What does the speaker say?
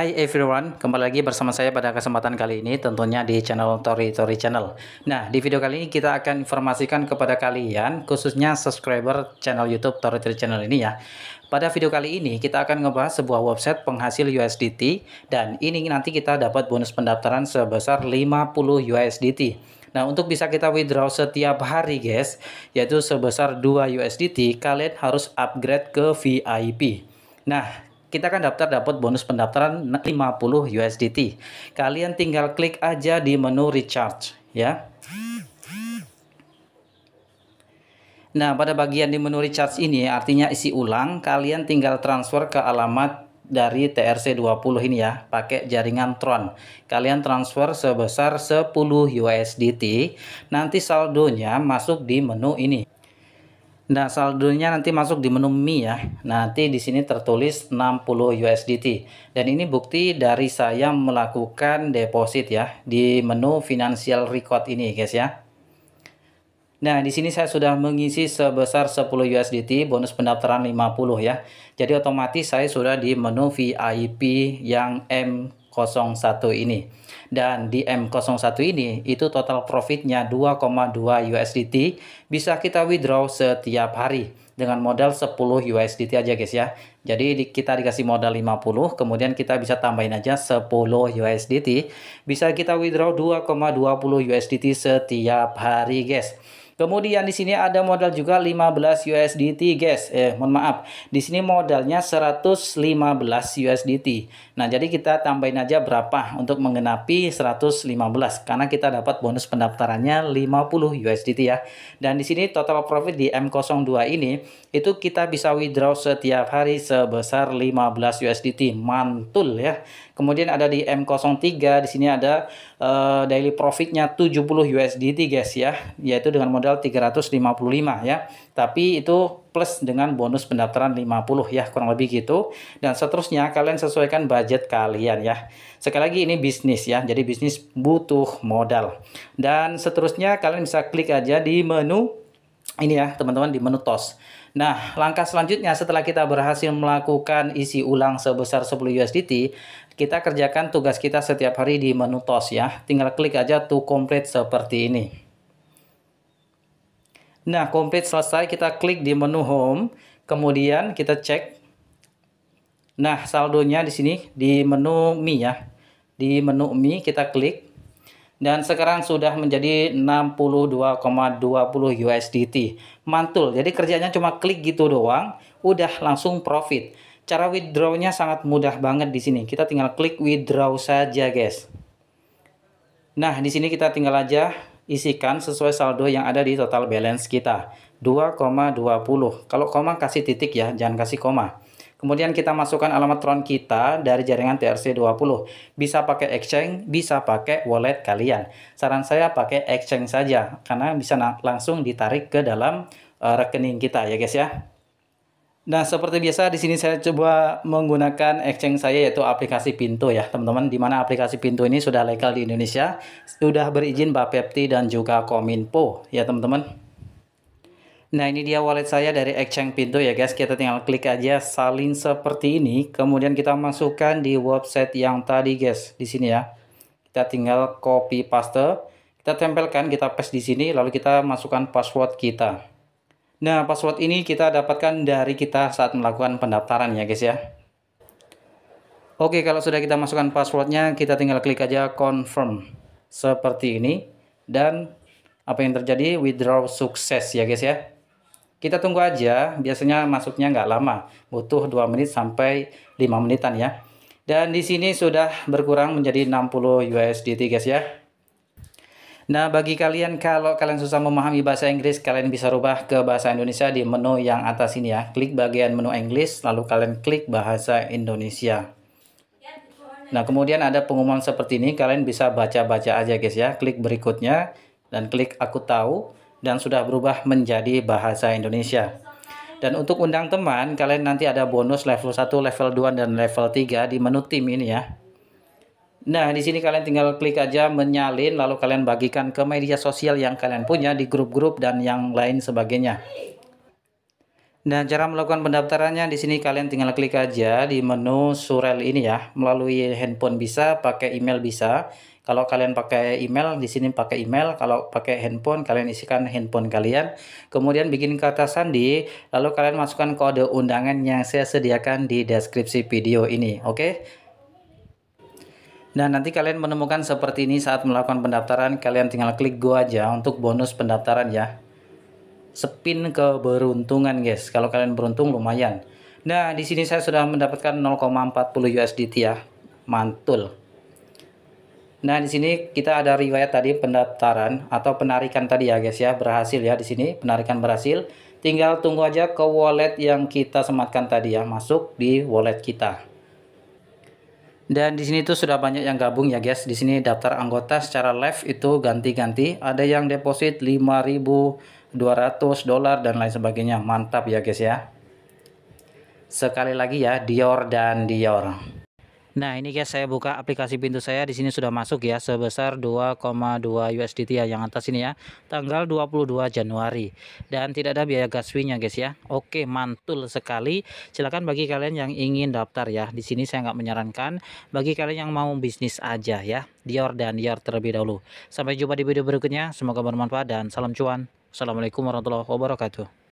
Hai everyone, kembali lagi bersama saya pada kesempatan kali ini tentunya di channel Tori Tori Channel. Nah, di video kali ini kita akan informasikan kepada kalian khususnya subscriber channel YouTube Tori Tori Channel ini ya. Pada video kali ini kita akan ngebahas sebuah website penghasil USDT dan ini nanti kita dapat bonus pendaftaran sebesar 50 USDT. Nah, untuk bisa kita withdraw setiap hari, guys, yaitu sebesar 2 USDT, kalian harus upgrade ke VIP. Nah, kita akan daftar dapat bonus pendaftaran 50 USDT. Kalian tinggal klik aja di menu recharge ya. Nah, pada bagian di menu recharge ini artinya isi ulang, kalian tinggal transfer ke alamat dari TRC20 ini ya, pakai jaringan Tron. Kalian transfer sebesar 10 USDT, nanti saldonya masuk di menu ini. Nah, saldonya nanti masuk di menu Mi ya. Nanti di sini tertulis 60 USDT. Dan ini bukti dari saya melakukan deposit ya di menu financial record ini guys ya. Nah, di sini saya sudah mengisi sebesar 10 USDT bonus pendaftaran 50 ya. Jadi otomatis saya sudah di menu VIP yang M 01 ini. Dan di M01 ini itu total profitnya 2,2 USDT bisa kita withdraw setiap hari dengan modal 10 USDT aja guys ya. Jadi kita dikasih modal 50 kemudian kita bisa tambahin aja 10 USDT bisa kita withdraw 2,20 USDT setiap hari guys. Kemudian di sini ada modal juga 15 USDT guys. Eh, mohon maaf. Di sini modalnya 115 USDT. Nah, jadi kita tambahin aja berapa untuk menggenapi 115 karena kita dapat bonus pendaftarannya 50 USDT ya. Dan di sini total profit di M02 ini itu kita bisa withdraw setiap hari sebesar 15 USDT. Mantul ya. Kemudian ada di M03 di sini ada uh, daily profitnya 70 USDT guys ya, yaitu dengan modal adalah 355 ya. Tapi itu plus dengan bonus pendaftaran 50 ya kurang lebih gitu dan seterusnya kalian sesuaikan budget kalian ya sekali lagi ini bisnis ya jadi bisnis butuh modal dan seterusnya kalian bisa klik aja di menu ini ya teman-teman di menu tos Nah, langkah selanjutnya setelah kita berhasil melakukan isi ulang sebesar 10 USDT, kita kerjakan tugas kita setiap hari di menu TOS ya. Tinggal klik aja to complete seperti ini. Nah, komplit selesai. Kita klik di menu home. Kemudian kita cek. Nah, saldonya di sini di menu Mi ya. Di menu Mi kita klik. Dan sekarang sudah menjadi 62,20 USDT. Mantul. Jadi kerjanya cuma klik gitu doang, udah langsung profit. Cara withdrawnya sangat mudah banget di sini. Kita tinggal klik withdraw saja, guys. Nah, di sini kita tinggal aja isikan sesuai saldo yang ada di total balance kita. 2,20. Kalau koma kasih titik ya, jangan kasih koma. Kemudian kita masukkan alamat Tron kita dari jaringan TRC20. Bisa pakai exchange, bisa pakai wallet kalian. Saran saya pakai exchange saja karena bisa langsung ditarik ke dalam uh, rekening kita ya guys ya. Nah, seperti biasa di sini saya coba menggunakan exchange saya yaitu aplikasi Pintu ya, teman-teman. Di mana aplikasi Pintu ini sudah legal di Indonesia, sudah berizin Bapepti dan juga Kominfo ya, teman-teman. Nah, ini dia wallet saya dari exchange Pintu ya, guys. Kita tinggal klik aja salin seperti ini, kemudian kita masukkan di website yang tadi, guys, di sini ya. Kita tinggal copy paste, kita tempelkan, kita paste di sini, lalu kita masukkan password kita. Nah, password ini kita dapatkan dari kita saat melakukan pendaftaran ya guys ya. Oke, kalau sudah kita masukkan passwordnya, kita tinggal klik aja confirm seperti ini. Dan apa yang terjadi? Withdraw sukses ya guys ya. Kita tunggu aja, biasanya masuknya nggak lama, butuh 2 menit sampai 5 menitan ya. Dan di sini sudah berkurang menjadi 60 USDT guys ya. Nah, bagi kalian kalau kalian susah memahami bahasa Inggris, kalian bisa rubah ke bahasa Indonesia di menu yang atas ini ya. Klik bagian menu Inggris, lalu kalian klik bahasa Indonesia. Nah, kemudian ada pengumuman seperti ini, kalian bisa baca-baca aja guys ya. Klik berikutnya dan klik aku tahu dan sudah berubah menjadi bahasa Indonesia. Dan untuk undang teman, kalian nanti ada bonus level 1, level 2, dan level 3 di menu tim ini ya. Nah, di sini kalian tinggal klik aja menyalin lalu kalian bagikan ke media sosial yang kalian punya di grup-grup dan yang lain sebagainya. Nah, cara melakukan pendaftarannya di sini kalian tinggal klik aja di menu surel ini ya. Melalui handphone bisa, pakai email bisa. Kalau kalian pakai email di sini pakai email, kalau pakai handphone kalian isikan handphone kalian. Kemudian bikin kata sandi, lalu kalian masukkan kode undangan yang saya sediakan di deskripsi video ini, oke? Okay? Nah, nanti kalian menemukan seperti ini saat melakukan pendaftaran, kalian tinggal klik go aja untuk bonus pendaftaran ya. Spin keberuntungan guys, kalau kalian beruntung lumayan. Nah, di sini saya sudah mendapatkan 0,40 USDT ya. Mantul. Nah, di sini kita ada riwayat tadi pendaftaran atau penarikan tadi ya guys ya, berhasil ya di sini, penarikan berhasil. Tinggal tunggu aja ke wallet yang kita sematkan tadi ya, masuk di wallet kita. Dan di sini tuh sudah banyak yang gabung ya guys. Di sini daftar anggota secara live itu ganti-ganti. Ada yang deposit 5.200 dolar dan lain sebagainya. Mantap ya guys ya. Sekali lagi ya Dior dan Dior. Nah, ini guys saya buka aplikasi pintu saya di sini sudah masuk ya sebesar 2,2 USDT ya yang atas ini ya. Tanggal 22 Januari dan tidak ada biaya gas fee-nya guys ya. Oke, mantul sekali. Silakan bagi kalian yang ingin daftar ya. Di sini saya nggak menyarankan bagi kalian yang mau bisnis aja ya. Dior dan Dior terlebih dahulu. Sampai jumpa di video berikutnya. Semoga bermanfaat dan salam cuan. Assalamualaikum warahmatullahi wabarakatuh.